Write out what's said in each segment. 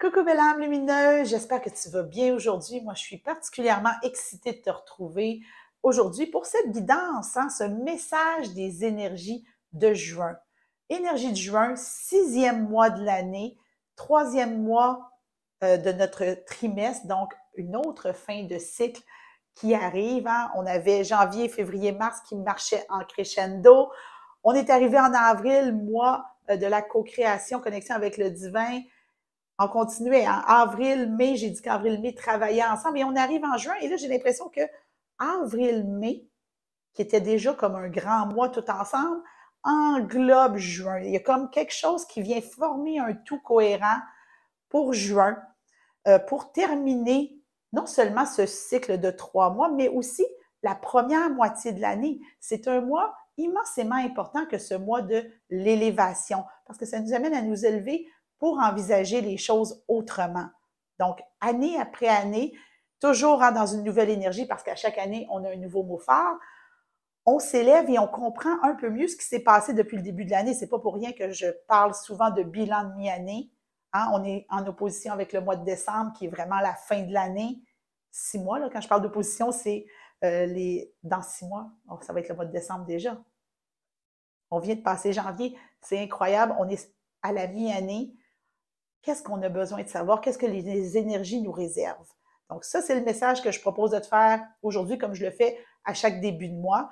Coucou belle âme lumineuse, j'espère que tu vas bien aujourd'hui. Moi, je suis particulièrement excitée de te retrouver aujourd'hui pour cette guidance, hein, ce message des énergies de juin. Énergie de juin, sixième mois de l'année, troisième mois euh, de notre trimestre, donc une autre fin de cycle qui arrive. Hein. On avait janvier, février, mars qui marchait en crescendo. On est arrivé en avril, mois euh, de la co-création, connexion avec le divin on continuait en avril, mai, j'ai dit qu'avril, mai, travaillait ensemble. Et on arrive en juin, et là, j'ai l'impression que avril, mai, qui était déjà comme un grand mois tout ensemble, englobe juin. Il y a comme quelque chose qui vient former un tout cohérent pour juin, euh, pour terminer non seulement ce cycle de trois mois, mais aussi la première moitié de l'année. C'est un mois immensément important que ce mois de l'élévation, parce que ça nous amène à nous élever pour envisager les choses autrement. Donc, année après année, toujours hein, dans une nouvelle énergie, parce qu'à chaque année, on a un nouveau mot phare, on s'élève et on comprend un peu mieux ce qui s'est passé depuis le début de l'année. Ce n'est pas pour rien que je parle souvent de bilan de mi-année. Hein. on est en opposition avec le mois de décembre, qui est vraiment la fin de l'année. Six mois, quand je parle d'opposition, c'est euh, les dans six mois. Oh, ça va être le mois de décembre déjà. On vient de passer janvier. C'est incroyable. On est à la mi-année qu'est-ce qu'on a besoin de savoir, qu'est-ce que les énergies nous réservent. Donc ça, c'est le message que je propose de te faire aujourd'hui, comme je le fais à chaque début de mois.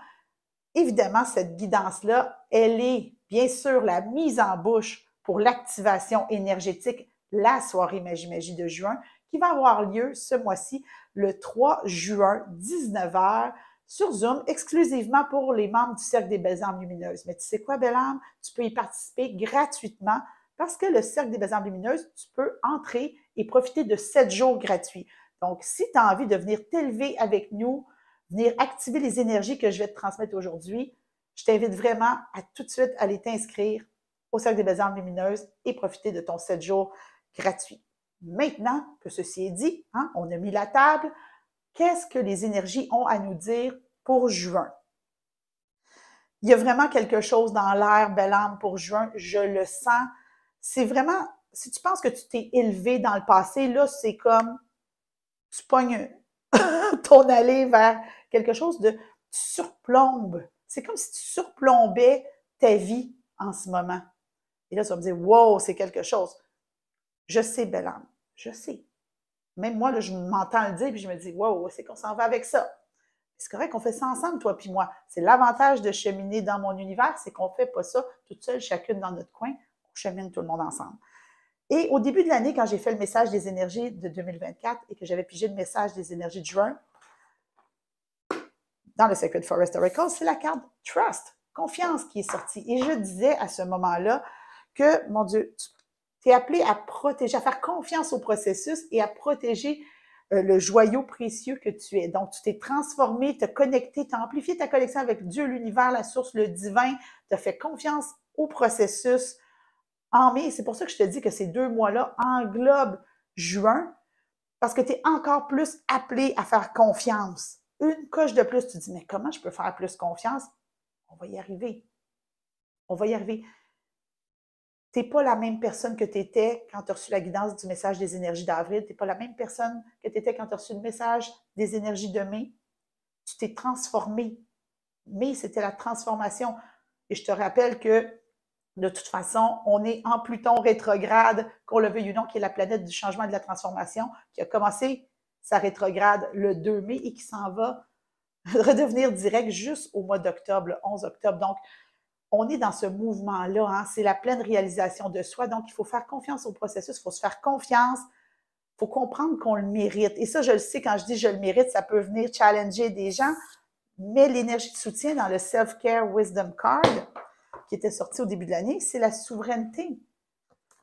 Évidemment, cette guidance-là, elle est bien sûr la mise en bouche pour l'activation énergétique, la soirée Magie Magie de juin, qui va avoir lieu ce mois-ci, le 3 juin, 19h, sur Zoom, exclusivement pour les membres du Cercle des Belles Âmes Lumineuses. Mais tu sais quoi, Belle Âme? Tu peux y participer gratuitement parce que le Cercle des Besans Lumineuses, tu peux entrer et profiter de 7 jours gratuits. Donc, si tu as envie de venir t'élever avec nous, venir activer les énergies que je vais te transmettre aujourd'hui, je t'invite vraiment à tout de suite aller t'inscrire au Cercle des Besans Lumineuses et profiter de ton 7 jours gratuit. Maintenant que ceci est dit, hein, on a mis la table, qu'est-ce que les énergies ont à nous dire pour juin? Il y a vraiment quelque chose dans l'air, belle âme, pour juin. Je le sens c'est vraiment, si tu penses que tu t'es élevé dans le passé, là, c'est comme, tu pognes ton aller vers quelque chose de, tu surplombes. C'est comme si tu surplombais ta vie en ce moment. Et là, tu vas me dire, wow, c'est quelque chose. Je sais, belle âme, je sais. Même moi, là, je m'entends le dire, puis je me dis, wow, c'est qu'on s'en va avec ça. C'est correct qu'on fait ça ensemble, toi puis moi. C'est l'avantage de cheminer dans mon univers, c'est qu'on ne fait pas ça toute seule, chacune dans notre coin chemine tout le monde ensemble. Et au début de l'année, quand j'ai fait le message des énergies de 2024 et que j'avais pigé le message des énergies de juin, dans le Secret Forest Oracle, c'est la carte Trust, confiance qui est sortie. Et je disais à ce moment-là que, mon Dieu, tu es appelé à protéger, à faire confiance au processus et à protéger euh, le joyau précieux que tu es. Donc, tu t'es transformé, tu as connecté, tu as amplifié ta connexion avec Dieu, l'univers, la source, le divin, Tu as fait confiance au processus, en ah, mai. C'est pour ça que je te dis que ces deux mois-là englobent juin, parce que tu es encore plus appelé à faire confiance. Une coche de plus, tu te dis, mais comment je peux faire plus confiance? On va y arriver. On va y arriver. Tu n'es pas la même personne que tu étais quand tu as reçu la guidance du message des énergies d'avril. Tu n'es pas la même personne que tu étais quand tu as reçu le message des énergies de mai. Tu t'es transformé. Mais c'était la transformation. Et je te rappelle que de toute façon, on est en Pluton rétrograde, qu'on le veuille ou non, qui est la planète du changement et de la transformation, qui a commencé sa rétrograde le 2 mai et qui s'en va redevenir direct juste au mois d'octobre, le 11 octobre. Donc, on est dans ce mouvement-là, hein. c'est la pleine réalisation de soi. Donc, il faut faire confiance au processus, il faut se faire confiance, il faut comprendre qu'on le mérite. Et ça, je le sais, quand je dis je le mérite, ça peut venir challenger des gens, mais l'énergie de soutien dans le Self-Care Wisdom Card, qui était sorti au début de l'année, c'est la souveraineté.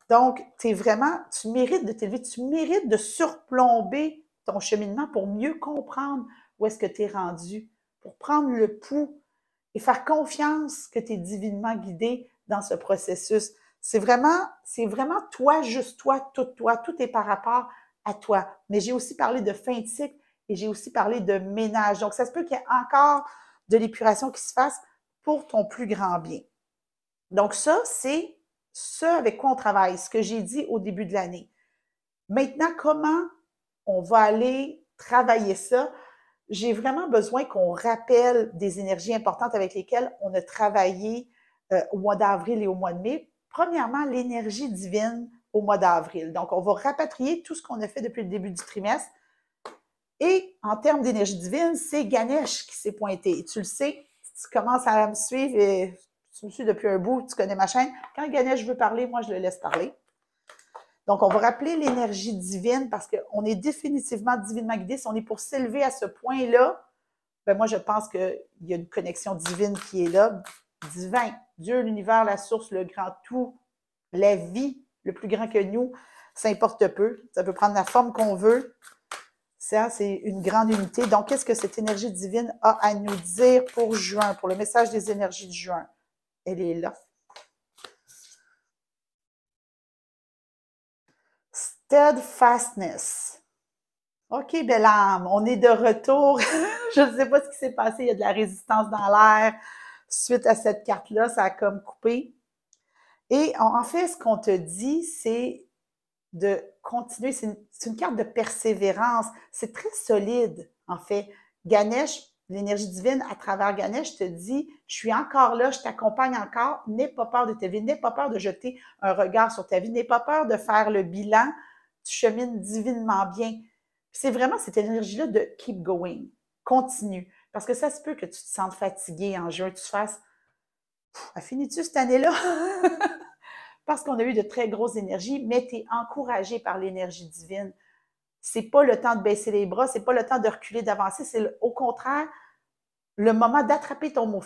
Donc, tu vraiment, tu mérites de t'élever, tu mérites de surplomber ton cheminement pour mieux comprendre où est-ce que tu es rendu, pour prendre le pouls et faire confiance que tu es divinement guidé dans ce processus. C'est vraiment, c'est vraiment toi, juste toi, tout toi, tout est par rapport à toi. Mais j'ai aussi parlé de fin de cycle et j'ai aussi parlé de ménage. Donc, ça se peut qu'il y ait encore de l'épuration qui se fasse pour ton plus grand bien. Donc ça, c'est ce avec quoi on travaille, ce que j'ai dit au début de l'année. Maintenant, comment on va aller travailler ça? J'ai vraiment besoin qu'on rappelle des énergies importantes avec lesquelles on a travaillé euh, au mois d'avril et au mois de mai. Premièrement, l'énergie divine au mois d'avril. Donc, on va rapatrier tout ce qu'on a fait depuis le début du trimestre. Et en termes d'énergie divine, c'est Ganesh qui s'est pointé. tu le sais, tu commences à me suivre, et tu me suis depuis un bout, tu connais ma chaîne. Quand Ganesh veut parler, moi, je le laisse parler. Donc, on va rappeler l'énergie divine parce qu'on est définitivement divinement guidé. Si on est pour s'élever à ce point-là, ben moi, je pense qu'il y a une connexion divine qui est là. Divin. Dieu, l'univers, la source, le grand tout, la vie, le plus grand que nous, ça importe peu. Ça peut prendre la forme qu'on veut. Ça, c'est une grande unité. Donc, qu'est-ce que cette énergie divine a à nous dire pour juin, pour le message des énergies de juin? Elle est là. Steadfastness. OK, belle âme, on est de retour. je ne sais pas ce qui s'est passé. Il y a de la résistance dans l'air suite à cette carte-là. Ça a comme coupé. Et en fait, ce qu'on te dit, c'est de continuer. C'est une, une, carte de persévérance. C'est très solide, en fait. Ganesh l'énergie divine à travers Ganesh te dit, je suis encore là, je t'accompagne encore, n'aie pas peur de ta vie, n'aie pas peur de jeter un regard sur ta vie, n'aie pas peur de faire le bilan, tu chemines divinement bien. C'est vraiment cette énergie-là de keep going, continue. Parce que ça se peut que tu te sentes fatigué en juin, tu te fasses, a fini-tu cette année-là? Parce qu'on a eu de très grosses énergies, mais tu es encouragé par l'énergie divine c'est pas le temps de baisser les bras, c'est pas le temps de reculer, d'avancer, c'est au contraire le moment d'attraper ton mot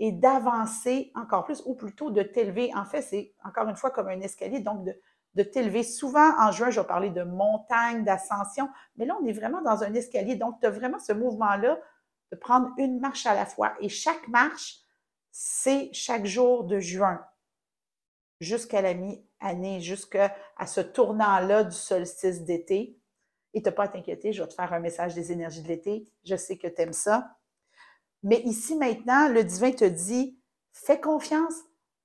et d'avancer encore plus, ou plutôt de t'élever. En fait, c'est encore une fois comme un escalier, donc de, de t'élever. Souvent, en juin, je vais parler de montagne, d'ascension, mais là, on est vraiment dans un escalier. Donc, tu as vraiment ce mouvement-là de prendre une marche à la fois. Et chaque marche, c'est chaque jour de juin jusqu'à la mi-année, jusqu'à ce tournant-là du solstice d'été. Et t'as pas à t'inquiéter, je vais te faire un message des énergies de l'été. Je sais que tu aimes ça. Mais ici, maintenant, le divin te dit, fais confiance,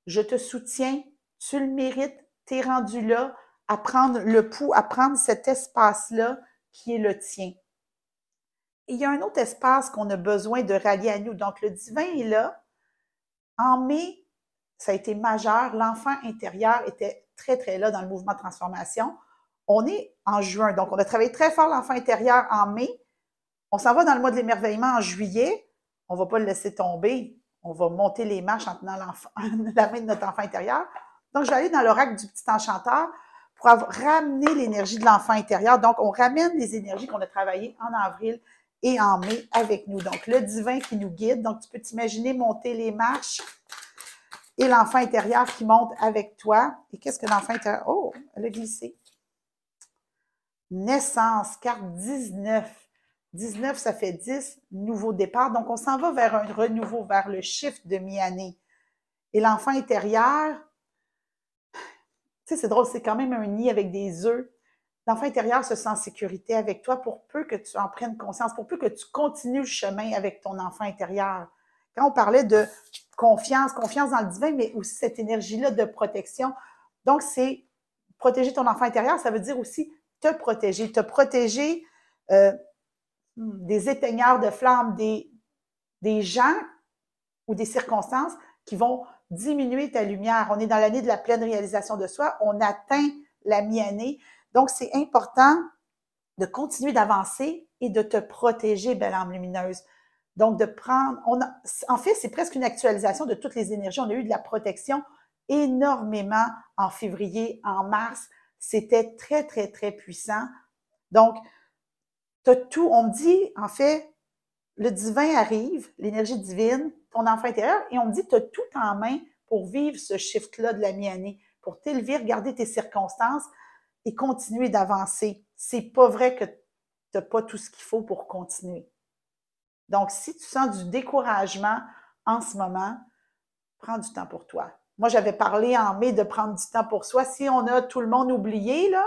je te soutiens, tu le mérites, tu es rendu là, à prendre le pouls, à prendre cet espace-là qui est le tien. il y a un autre espace qu'on a besoin de rallier à nous. Donc, le divin est là. En mai, ça a été majeur. L'enfant intérieur était très, très là dans le mouvement de transformation. On est en juin, donc on a travaillé très fort l'enfant intérieur en mai. On s'en va dans le mois de l'émerveillement en juillet. On ne va pas le laisser tomber. On va monter les marches en tenant la main de notre enfant intérieur. Donc, je vais aller dans l'oracle du petit enchanteur pour ramener l'énergie de l'enfant intérieur. Donc, on ramène les énergies qu'on a travaillées en avril et en mai avec nous. Donc, le divin qui nous guide. Donc, tu peux t'imaginer monter les marches et l'enfant intérieur qui monte avec toi. Et qu'est-ce que l'enfant intérieur? Oh, elle a glissé. Naissance, carte 19. 19, ça fait 10, nouveau départ. Donc, on s'en va vers un renouveau, vers le shift de mi-année. Et l'enfant intérieur, tu sais, c'est drôle, c'est quand même un nid avec des œufs. L'enfant intérieur se sent en sécurité avec toi pour peu que tu en prennes conscience, pour peu que tu continues le chemin avec ton enfant intérieur. Quand on parlait de confiance, confiance dans le divin, mais aussi cette énergie-là de protection. Donc, c'est protéger ton enfant intérieur, ça veut dire aussi te protéger, te protéger euh, hmm, des éteigneurs de flammes, des, des gens ou des circonstances qui vont diminuer ta lumière. On est dans l'année de la pleine réalisation de soi, on atteint la mi-année. Donc, c'est important de continuer d'avancer et de te protéger, belle âme lumineuse. Donc, de prendre, en fait, c'est presque une actualisation de toutes les énergies. On a eu de la protection énormément en février, en mars. C'était très, très, très puissant. Donc, tu tout. On me dit, en fait, le divin arrive, l'énergie divine, ton enfant intérieur, et on me dit, tu as tout en main pour vivre ce shift-là de la mi-année, pour t'élever, regarder tes circonstances et continuer d'avancer. C'est pas vrai que tu n'as pas tout ce qu'il faut pour continuer. Donc, si tu sens du découragement en ce moment, prends du temps pour toi. Moi, j'avais parlé en mai de prendre du temps pour soi. Si on a tout le monde oublié, là,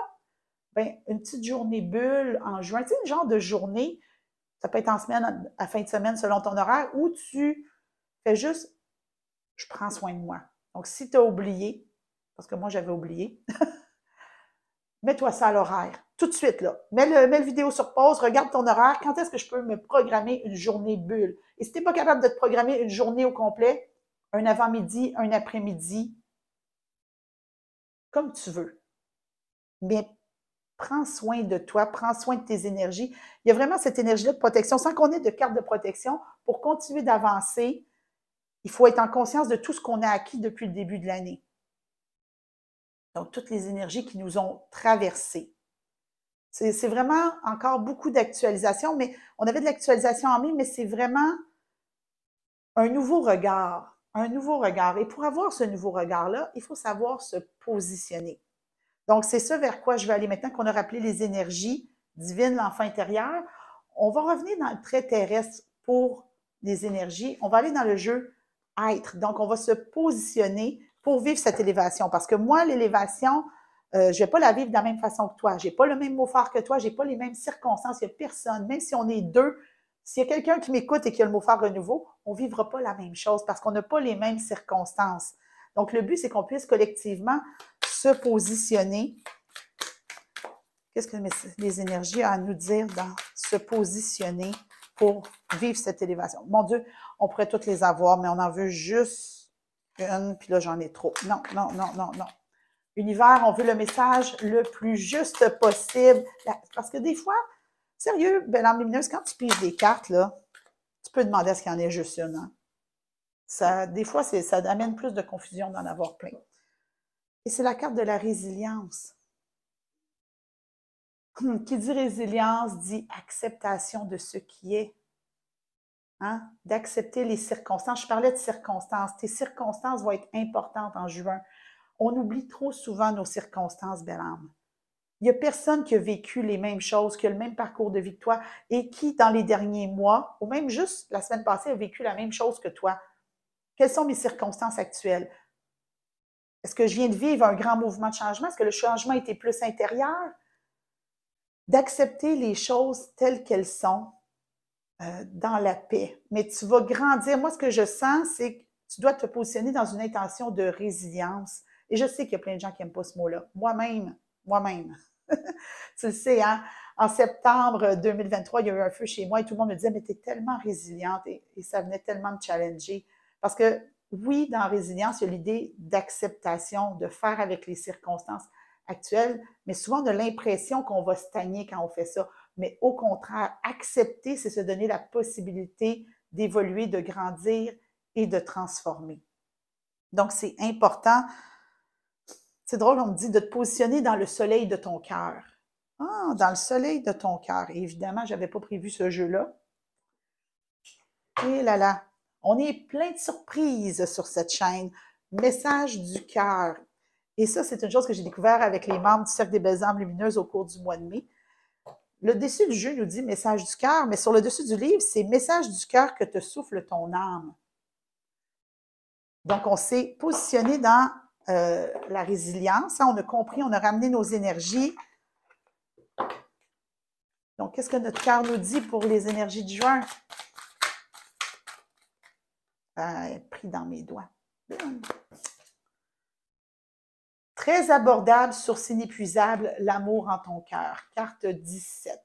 ben, une petite journée bulle en juin, c'est une genre de journée, ça peut être en semaine, à fin de semaine, selon ton horaire, où tu fais juste, je prends soin de moi. Donc, si tu as oublié, parce que moi, j'avais oublié, mets-toi ça à l'horaire tout de suite, là. Mets, le, mets vidéo sur pause, regarde ton horaire. Quand est-ce que je peux me programmer une journée bulle? Et si tu n'es pas capable de te programmer une journée au complet, un avant-midi, un après-midi, comme tu veux. Mais prends soin de toi, prends soin de tes énergies. Il y a vraiment cette énergie-là de protection. Sans qu'on ait de carte de protection, pour continuer d'avancer, il faut être en conscience de tout ce qu'on a acquis depuis le début de l'année. Donc, toutes les énergies qui nous ont traversées. C'est vraiment encore beaucoup d'actualisation, mais on avait de l'actualisation en mai, mais c'est vraiment un nouveau regard, un nouveau regard. Et pour avoir ce nouveau regard-là, il faut savoir se positionner. Donc, c'est ce vers quoi je vais aller maintenant qu'on a rappelé les énergies divines, l'enfant intérieur. On va revenir dans le trait terrestre pour les énergies. On va aller dans le jeu être. Donc, on va se positionner pour vivre cette élévation. Parce que moi, l'élévation, euh, je ne vais pas la vivre de la même façon que toi. Je n'ai pas le même mot phare que toi. Je n'ai pas les mêmes circonstances. Il n'y a personne. Même si on est deux, s'il y a quelqu'un qui m'écoute et qui a le mot de nouveau, on ne vivra pas la même chose parce qu'on n'a pas les mêmes circonstances. Donc, le but, c'est qu'on puisse collectivement se positionner. Qu'est-ce que les énergies ont à nous dire dans se positionner pour vivre cette élévation? Mon Dieu, on pourrait toutes les avoir, mais on en veut juste une, puis là, j'en ai trop. Non, non, non, non, non. Univers, on veut le message le plus juste possible. Parce que des fois, sérieux, ben, l'âme lumineuse, quand tu piges des cartes, là, tu peux demander à ce qu'il y en ait juste une. Hein. Ça, des fois, ça amène plus de confusion d'en avoir plein. Et c'est la carte de la résilience. Hmm, qui dit résilience dit acceptation de ce qui est. Hein, d'accepter les circonstances. Je parlais de circonstances. Tes circonstances vont être importantes en juin on oublie trop souvent nos circonstances, belle âme. Il n'y a personne qui a vécu les mêmes choses, qui a le même parcours de victoire, et qui, dans les derniers mois, ou même juste la semaine passée, a vécu la même chose que toi. Quelles sont mes circonstances actuelles? Est-ce que je viens de vivre un grand mouvement de changement? Est-ce que le changement était plus intérieur? D'accepter les choses telles qu'elles sont euh, dans la paix. Mais tu vas grandir. Moi, ce que je sens, c'est que tu dois te positionner dans une intention de résilience et je sais qu'il y a plein de gens qui n'aiment pas ce mot-là. Moi-même, moi-même. tu le sais, hein? En septembre 2023, il y a eu un feu chez moi et tout le monde me disait, mais tu es tellement résiliente et, ça venait tellement me challenger. Parce que oui, dans résilience, il y a l'idée d'acceptation, de faire avec les circonstances actuelles, mais souvent de l'impression qu'on va stagner quand on fait ça. Mais au contraire, accepter, c'est se donner la possibilité d'évoluer, de grandir et de transformer. Donc, c'est important c'est drôle, on me dit de te positionner dans le soleil de ton cœur. Ah, dans le soleil de ton cœur. Évidemment, je n'avais pas prévu ce jeu-là. Et là là, on est plein de surprises sur cette chaîne. Message du cœur. Et ça, c'est une chose que j'ai découvert avec les membres du Cercle des Belles âmes Lumineuses au cours du mois de mai. Le dessus du jeu nous dit message du cœur, mais sur le dessus du livre, c'est message du cœur que te souffle ton âme. Donc, on s'est positionné dans euh, la résilience. Hein. on a compris, on a ramené nos énergies. Donc, qu'est-ce que notre cœur nous dit pour les énergies de ben, juin? pris dans mes doigts. Très abordable, source inépuisable, l'amour en ton cœur. Carte 17.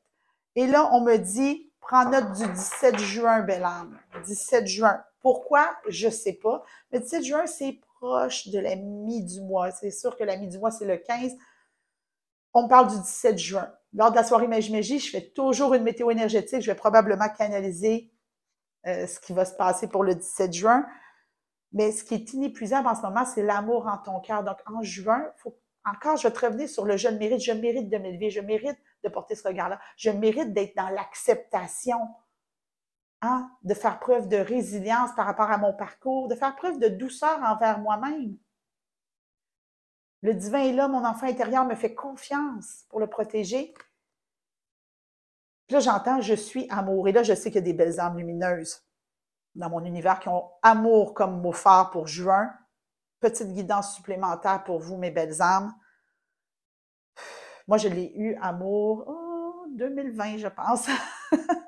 Et là, on me dit, prends note du 17 juin, belle âme. 17 juin. Pourquoi? Je ne sais pas. Le 17 juin, c'est proche de la mi du mois. C'est sûr que la mi du mois, c'est le 15. On parle du 17 juin. Lors de la soirée Magie Magie, je fais toujours une météo énergétique. Je vais probablement canaliser euh, ce qui va se passer pour le 17 juin. Mais ce qui est inépuisable en ce moment, c'est l'amour en ton cœur. Donc, en juin, encore, je vais te revenir sur le je mérite. Je mérite de m'élever. Je mérite de porter ce regard-là. Je mérite d'être dans l'acceptation Hein, de faire preuve de résilience par rapport à mon parcours, de faire preuve de douceur envers moi-même. Le divin est là, mon enfant intérieur me fait confiance pour le protéger. Puis là, j'entends je suis amour. Et là, je sais qu'il y a des belles âmes lumineuses dans mon univers qui ont amour comme mot phare pour juin. Petite guidance supplémentaire pour vous, mes belles âmes. Moi, je l'ai eu amour en 2020, je pense.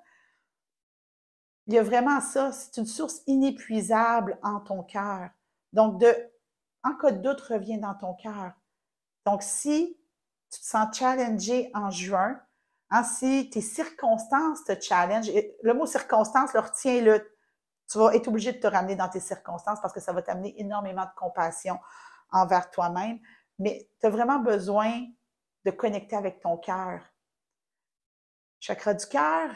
Il y a vraiment ça. C'est une source inépuisable en ton cœur. Donc, de, en cas de doute, reviens dans ton cœur. Donc, si tu te sens challengé en juin, hein, si tes circonstances te challengent, le mot circonstance, retiens-le. Tu vas être obligé de te ramener dans tes circonstances parce que ça va t'amener énormément de compassion envers toi-même. Mais tu as vraiment besoin de connecter avec ton cœur. Chakra du cœur,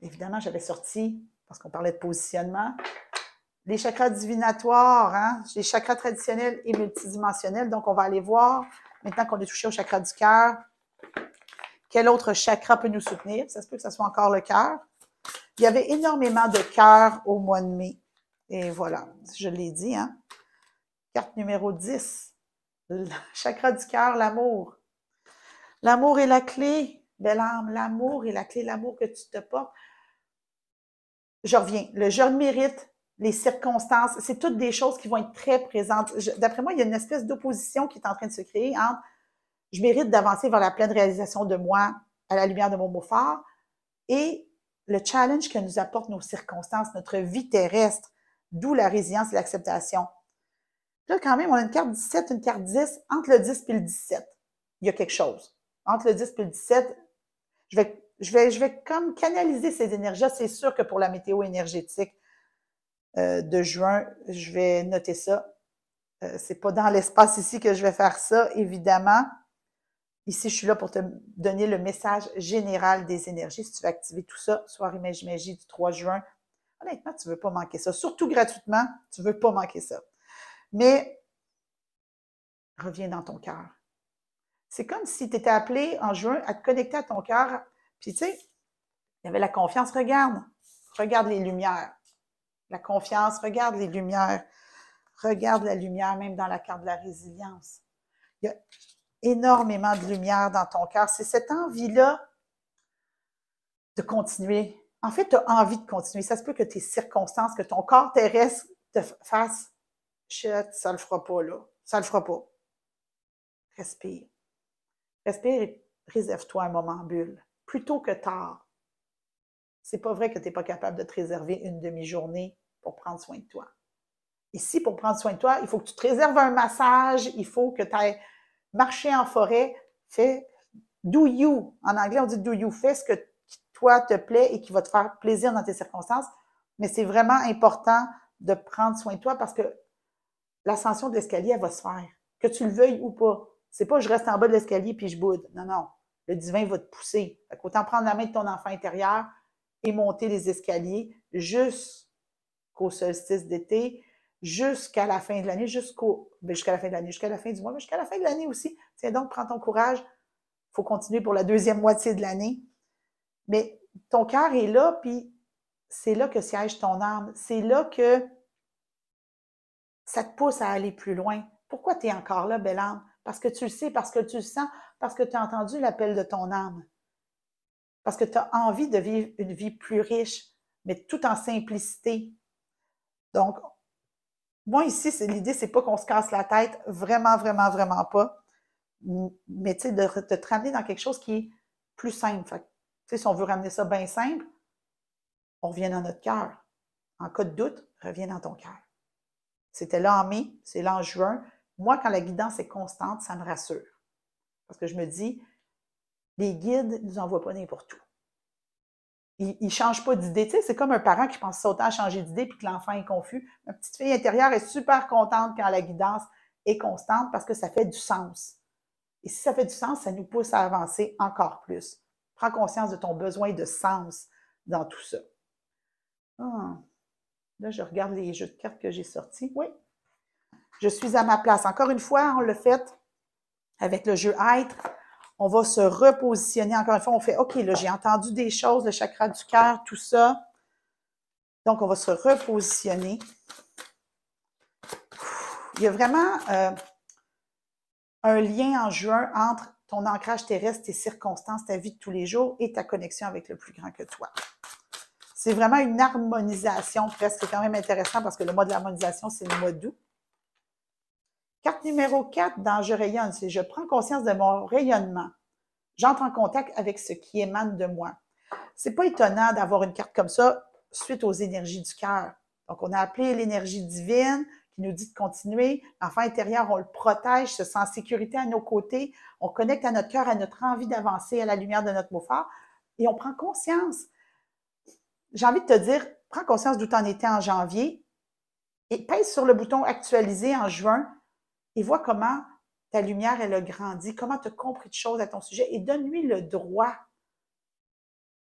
Évidemment, j'avais sorti, parce qu'on parlait de positionnement, les chakras divinatoires, hein, les chakras traditionnels et multidimensionnels. Donc, on va aller voir, maintenant qu'on est touché au chakra du cœur, quel autre chakra peut nous soutenir. Ça se peut que ce soit encore le cœur. Il y avait énormément de cœurs au mois de mai. Et voilà, je l'ai dit. Hein. Carte numéro 10, chakra du cœur, l'amour. L'amour est la clé, belle âme. L'amour est la clé, l'amour que tu te portes je reviens, le je mérite, les circonstances, c'est toutes des choses qui vont être très présentes. D'après moi, il y a une espèce d'opposition qui est en train de se créer entre je mérite d'avancer vers la pleine réalisation de moi à la lumière de mon mot fort et le challenge que nous apportent nos circonstances, notre vie terrestre, d'où la résilience et l'acceptation. Là, quand même, on a une carte 17, une carte 10. Entre le 10 et le 17, il y a quelque chose. Entre le 10 et le 17, je vais je vais, je vais comme canaliser ces énergies. C'est sûr que pour la météo énergétique euh, de juin, je vais noter ça. Ce euh, c'est pas dans l'espace ici que je vais faire ça, évidemment. Ici, je suis là pour te donner le message général des énergies. Si tu veux activer tout ça, soirée magie magie du 3 juin, honnêtement, tu ne veux pas manquer ça. Surtout gratuitement, tu ne veux pas manquer ça. Mais reviens dans ton cœur. C'est comme si tu étais appelé en juin à te connecter à ton cœur, puis, tu sais, il y avait la confiance, regarde, regarde les lumières. La confiance, regarde les lumières. Regarde la lumière, même dans la carte de la résilience. Il y a énormément de lumière dans ton cœur. C'est cette envie-là de continuer. En fait, tu as envie de continuer. Ça se peut que tes circonstances, que ton corps terrestre te fasse shit, ça le fera pas, là. Ça le fera pas. Respire. Respire et réserve-toi un moment en bulle. Plutôt que tard. C'est pas vrai que tu n'es pas capable de te réserver une demi-journée pour prendre soin de toi. Ici, pour prendre soin de toi, il faut que tu te réserves un massage, il faut que tu ailles marcher en forêt, fais do you. En anglais, on dit do you. Fais ce que toi te plaît et qui va te faire plaisir dans tes circonstances. Mais c'est vraiment important de prendre soin de toi parce que l'ascension de l'escalier, elle va se faire. Que tu le veuilles ou pas. C'est pas je reste en bas de l'escalier puis je boude. Non, non le divin va te pousser. Autant prendre la main de ton enfant intérieur et monter les escaliers jusqu'au solstice d'été, jusqu'à la fin de l'année, jusqu'au ben, jusqu'à la fin de l'année, jusqu'à la fin du mois, mais jusqu'à la fin de l'année aussi. Tiens donc, prends ton courage. Il faut continuer pour la deuxième moitié de l'année. Mais ton cœur est là, puis c'est là que siège ton âme. C'est là que ça te pousse à aller plus loin. Pourquoi tu es encore là, belle âme? parce que tu le sais, parce que tu le sens, parce que tu as entendu l'appel de ton âme, parce que tu as envie de vivre une vie plus riche, mais tout en simplicité. Donc, moi ici, l'idée, l'idée, c'est pas qu'on se casse la tête, vraiment, vraiment, vraiment pas, mais tu de, te ramener dans quelque chose qui est plus simple. Fait si on veut ramener ça bien simple, on revient dans notre cœur. En cas de doute, reviens dans ton cœur. C'était là en mai, c'est là en juin, moi, quand la guidance est constante, ça me rassure. Parce que je me dis, les guides ne nous envoient pas n'importe où. Ils ne changent pas d'idée. c'est comme un parent qui pense autant à changer d'idée puis que l'enfant est confus. Ma petite fille intérieure est super contente quand la guidance est constante parce que ça fait du sens. Et si ça fait du sens, ça nous pousse à avancer encore plus. Prends conscience de ton besoin de sens dans tout ça. Ah. Là, je regarde les jeux de cartes que j'ai sortis. Oui, je suis à ma place. Encore une fois, on le fait avec le jeu être. On va se repositionner. Encore une fois, on fait OK, là, j'ai entendu des choses, le chakra du cœur, tout ça. Donc, on va se repositionner. Il y a vraiment euh, un lien en juin entre ton ancrage terrestre, tes circonstances, ta vie de tous les jours et ta connexion avec le plus grand que toi. C'est vraiment une harmonisation presque. C'est quand même intéressant parce que le mois de l'harmonisation, c'est le mois d'août. Carte numéro 4 dans Je rayonne, c'est je prends conscience de mon rayonnement. J'entre en contact avec ce qui émane de moi. C'est pas étonnant d'avoir une carte comme ça suite aux énergies du cœur. Donc, on a appelé l'énergie divine qui nous dit de continuer. L'enfant intérieur, on le protège, se sent en sécurité à nos côtés. On connecte à notre cœur, à notre envie d'avancer à la lumière de notre mot fort et on prend conscience. J'ai envie de te dire, prends conscience d'où tu en étais en janvier et pèse sur le bouton actualiser en juin et vois comment ta lumière, elle a grandi, comment tu as compris de choses à ton sujet et donne-lui le droit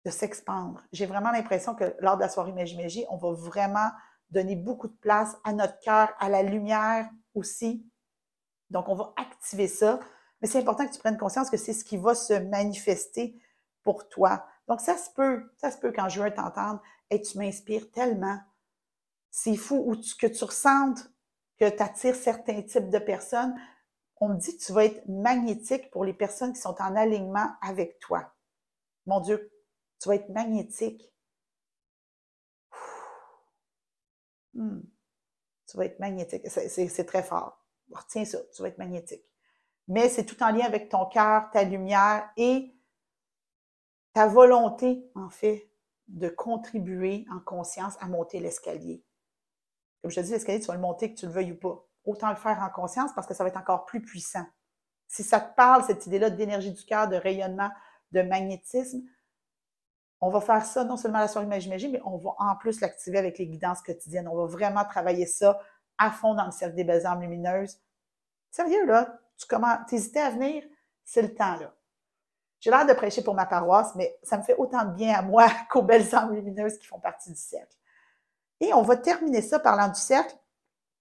de s'expandre. J'ai vraiment l'impression que lors de la soirée Magie Magie, on va vraiment donner beaucoup de place à notre cœur, à la lumière aussi. Donc, on va activer ça. Mais c'est important que tu prennes conscience que c'est ce qui va se manifester pour toi. Donc, ça se peut, ça se peut quand je veux t'entendre et tu m'inspires tellement. C'est fou ou que tu ressentes que tu attires certains types de personnes. On me dit que tu vas être magnétique pour les personnes qui sont en alignement avec toi. Mon Dieu, tu vas être magnétique. Hmm. tu vas être magnétique. C'est très fort. Retiens ça, tu vas être magnétique. Mais c'est tout en lien avec ton cœur, ta lumière et ta volonté, en fait, de contribuer en conscience à monter l'escalier. Comme je te dis, l'escalier, tu vas le monter, que tu le veuilles ou pas. Autant le faire en conscience parce que ça va être encore plus puissant. Si ça te parle, cette idée-là d'énergie du cœur, de rayonnement, de magnétisme, on va faire ça non seulement la soirée Magie mais on va en plus l'activer avec les guidances quotidiennes. On va vraiment travailler ça à fond dans le cercle des belles âmes lumineuses. Sérieux, là, tu commences, t'hésitais à venir, c'est le temps, là. J'ai l'air de prêcher pour ma paroisse, mais ça me fait autant de bien à moi qu'aux belles âmes lumineuses qui font partie du cercle. Et on va terminer ça parlant du cercle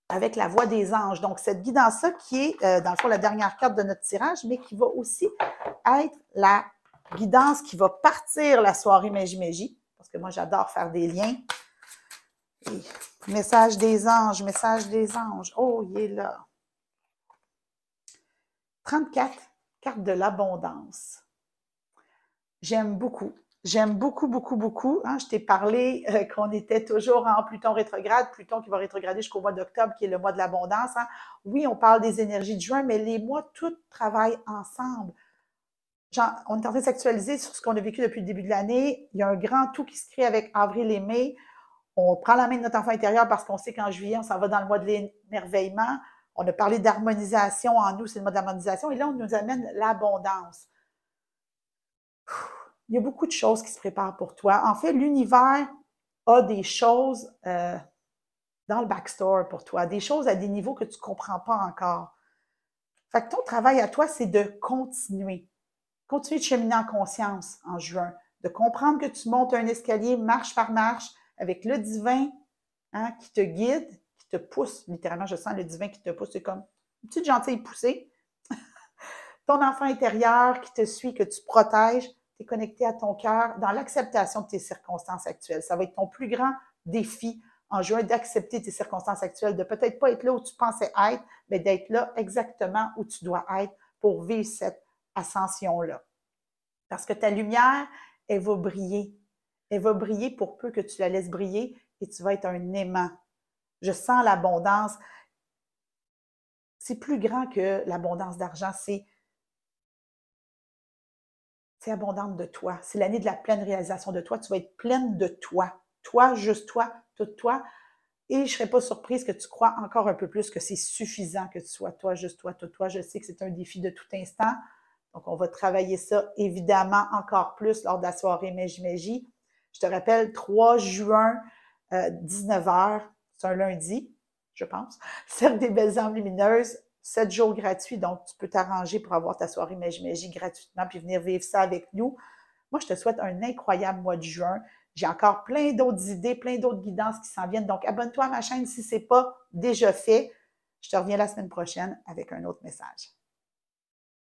avec la voix des anges. Donc, cette guidance-là qui est, euh, dans le fond, la dernière carte de notre tirage, mais qui va aussi être la guidance qui va partir la soirée Magie-Magie, parce que moi, j'adore faire des liens. message des anges, message des anges. Oh, il est là. 34, carte de l'abondance. J'aime beaucoup J'aime beaucoup, beaucoup, beaucoup. Hein. je t'ai parlé euh, qu'on était toujours en hein, Pluton rétrograde, Pluton qui va rétrograder jusqu'au mois d'octobre, qui est le mois de l'abondance. Hein. Oui, on parle des énergies de juin, mais les mois, tout travaillent ensemble. on est en train de s'actualiser sur ce qu'on a vécu depuis le début de l'année. Il y a un grand tout qui se crée avec avril et mai. On prend la main de notre enfant intérieur parce qu'on sait qu'en juillet, on s'en va dans le mois de l'émerveillement. On a parlé d'harmonisation en nous, c'est le mois l'harmonisation. Et là, on nous amène l'abondance il y a beaucoup de choses qui se préparent pour toi. En fait, l'univers a des choses euh, dans le backstore pour toi, des choses à des niveaux que tu ne comprends pas encore. Fait que ton travail à toi, c'est de continuer. Continuer de cheminer en conscience en juin, de comprendre que tu montes un escalier marche par marche avec le divin hein, qui te guide, qui te pousse. Littéralement, je sens le divin qui te pousse. C'est comme une petite gentille poussée. ton enfant intérieur qui te suit, que tu protèges tu connecté à ton cœur dans l'acceptation de tes circonstances actuelles. Ça va être ton plus grand défi en juin d'accepter tes circonstances actuelles, de peut-être pas être là où tu pensais être, mais d'être là exactement où tu dois être pour vivre cette ascension-là. Parce que ta lumière, elle va briller. Elle va briller pour peu que tu la laisses briller et tu vas être un aimant. Je sens l'abondance. C'est plus grand que l'abondance d'argent, c'est abondante de toi. C'est l'année de la pleine réalisation de toi. Tu vas être pleine de toi. Toi, juste toi, toute toi. Et je ne serais pas surprise que tu crois encore un peu plus que c'est suffisant que tu sois toi, juste toi, toute toi. Je sais que c'est un défi de tout instant. Donc, on va travailler ça évidemment encore plus lors de la soirée Magie Magie. Je te rappelle, 3 juin, 19h, euh, c'est un lundi, je pense. Cercle des belles âmes lumineuses, 7 jours gratuits, donc tu peux t'arranger pour avoir ta soirée Magie Magie gratuitement puis venir vivre ça avec nous. Moi, je te souhaite un incroyable mois de juin. J'ai encore plein d'autres idées, plein d'autres guidances qui s'en viennent. Donc, abonne-toi à ma chaîne si ce n'est pas déjà fait. Je te reviens la semaine prochaine avec un autre message.